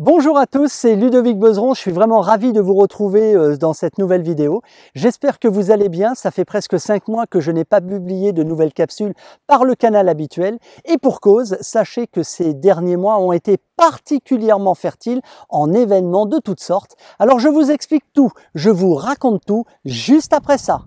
Bonjour à tous, c'est Ludovic Bezeron, je suis vraiment ravi de vous retrouver euh, dans cette nouvelle vidéo. J'espère que vous allez bien, ça fait presque 5 mois que je n'ai pas publié de nouvelles capsules par le canal habituel et pour cause, sachez que ces derniers mois ont été particulièrement fertiles en événements de toutes sortes. Alors je vous explique tout, je vous raconte tout juste après ça.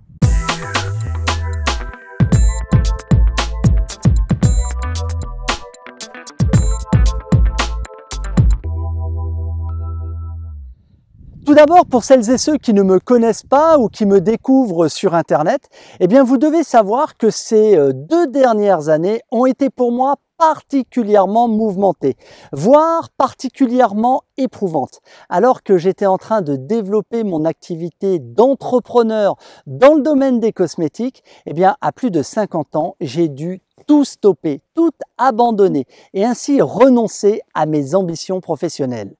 Tout d'abord, pour celles et ceux qui ne me connaissent pas ou qui me découvrent sur Internet, eh bien, vous devez savoir que ces euh, deux dernières années ont été pour moi particulièrement mouvementées, voire particulièrement éprouvantes. Alors que j'étais en train de développer mon activité d'entrepreneur dans le domaine des cosmétiques, eh bien, à plus de 50 ans, j'ai dû tout stopper, tout abandonner et ainsi renoncer à mes ambitions professionnelles.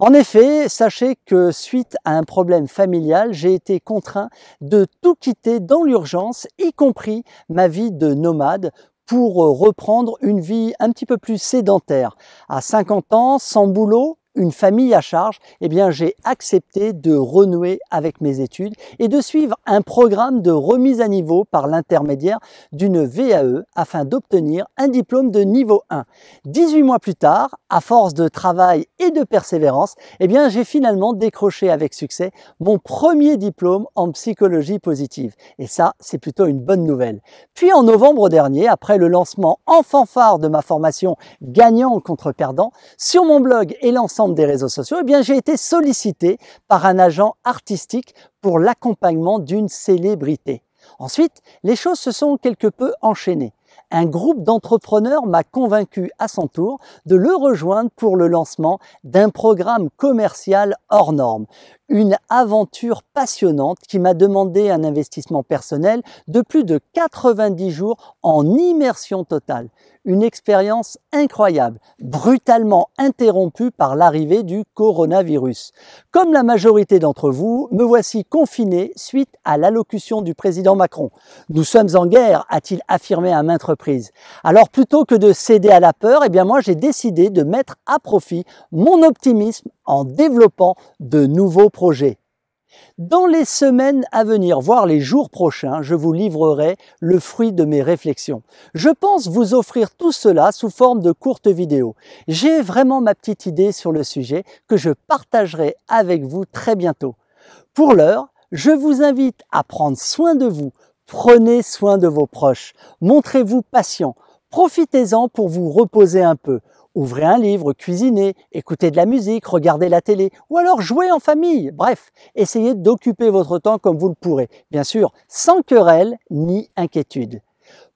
En effet, sachez que suite à un problème familial, j'ai été contraint de tout quitter dans l'urgence, y compris ma vie de nomade, pour reprendre une vie un petit peu plus sédentaire. À 50 ans, sans boulot, une famille à charge, eh bien j'ai accepté de renouer avec mes études et de suivre un programme de remise à niveau par l'intermédiaire d'une VAE afin d'obtenir un diplôme de niveau 1. 18 mois plus tard, à force de travail et de persévérance, eh bien j'ai finalement décroché avec succès mon premier diplôme en psychologie positive. Et ça, c'est plutôt une bonne nouvelle. Puis en novembre dernier, après le lancement en fanfare de ma formation gagnant contre perdant, sur mon blog et l'ensemble des réseaux sociaux, eh bien j'ai été sollicité par un agent artistique pour l'accompagnement d'une célébrité. Ensuite, les choses se sont quelque peu enchaînées. Un groupe d'entrepreneurs m'a convaincu à son tour de le rejoindre pour le lancement d'un programme commercial hors norme, une aventure passionnante qui m'a demandé un investissement personnel de plus de 90 jours en immersion totale. Une expérience incroyable, brutalement interrompue par l'arrivée du coronavirus. Comme la majorité d'entre vous, me voici confiné suite à l'allocution du président Macron. Nous sommes en guerre, a-t-il affirmé à maintes reprises. Alors plutôt que de céder à la peur, eh bien moi j'ai décidé de mettre à profit mon optimisme en développant de nouveaux projets. Dans les semaines à venir, voire les jours prochains, je vous livrerai le fruit de mes réflexions. Je pense vous offrir tout cela sous forme de courtes vidéos. J'ai vraiment ma petite idée sur le sujet que je partagerai avec vous très bientôt. Pour l'heure, je vous invite à prendre soin de vous, prenez soin de vos proches, montrez-vous patient, profitez-en pour vous reposer un peu. Ouvrez un livre, cuisinez, écoutez de la musique, regardez la télé, ou alors jouez en famille. Bref, essayez d'occuper votre temps comme vous le pourrez. Bien sûr, sans querelle ni inquiétude.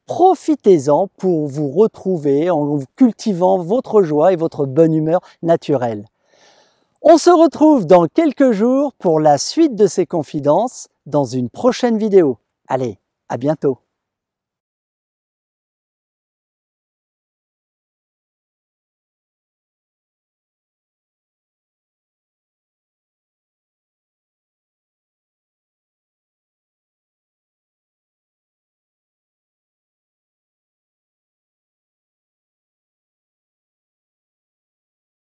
Profitez-en pour vous retrouver en cultivant votre joie et votre bonne humeur naturelle. On se retrouve dans quelques jours pour la suite de ces confidences dans une prochaine vidéo. Allez, à bientôt